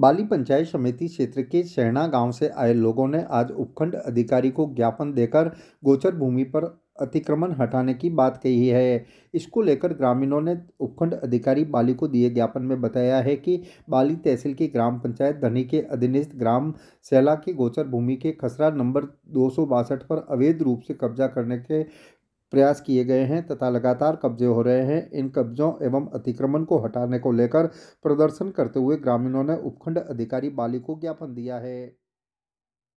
बाली पंचायत समिति क्षेत्र के शहना गांव से आए लोगों ने आज उपखंड अधिकारी को ज्ञापन देकर गोचर भूमि पर अतिक्रमण हटाने की बात कही है इसको लेकर ग्रामीणों ने उपखंड अधिकारी बाली को दिए ज्ञापन में बताया है कि बाली तहसील की ग्राम पंचायत धनी के अधीनस्थ ग्राम सैला की गोचर भूमि के खसरा नंबर दो पर अवैध रूप से कब्जा करने के प्रयास किए गए हैं तथा लगातार कब्जे हो रहे हैं इन कब्जों एवं अतिक्रमण को हटाने को लेकर प्रदर्शन करते हुए ग्रामीणों ने उपखंड अधिकारी बाली को ज्ञापन दिया है